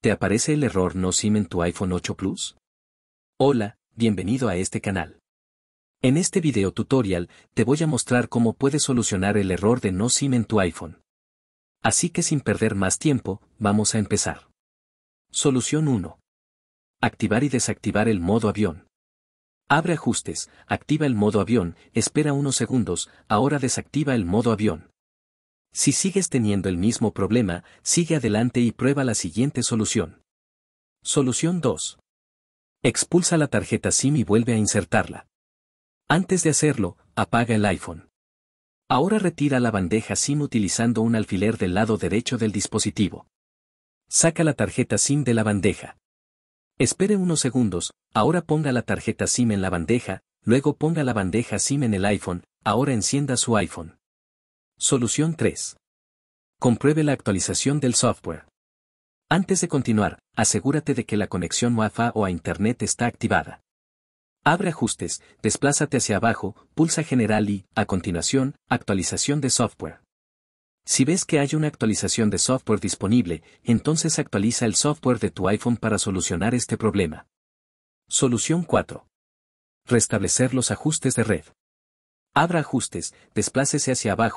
¿Te aparece el error no SIM en tu iPhone 8 Plus? Hola, bienvenido a este canal. En este video tutorial te voy a mostrar cómo puedes solucionar el error de no SIM en tu iPhone. Así que sin perder más tiempo, vamos a empezar. Solución 1. Activar y desactivar el modo avión. Abre ajustes, activa el modo avión, espera unos segundos, ahora desactiva el modo avión. Si sigues teniendo el mismo problema, sigue adelante y prueba la siguiente solución. Solución 2. Expulsa la tarjeta SIM y vuelve a insertarla. Antes de hacerlo, apaga el iPhone. Ahora retira la bandeja SIM utilizando un alfiler del lado derecho del dispositivo. Saca la tarjeta SIM de la bandeja. Espere unos segundos, ahora ponga la tarjeta SIM en la bandeja, luego ponga la bandeja SIM en el iPhone, ahora encienda su iPhone. Solución 3. Compruebe la actualización del software. Antes de continuar, asegúrate de que la conexión Wi-Fi o a Internet está activada. Abre Ajustes, desplázate hacia abajo, pulsa General y, a continuación, Actualización de software. Si ves que hay una actualización de software disponible, entonces actualiza el software de tu iPhone para solucionar este problema. Solución 4. Restablecer los ajustes de red. Abra ajustes, desplácese hacia abajo,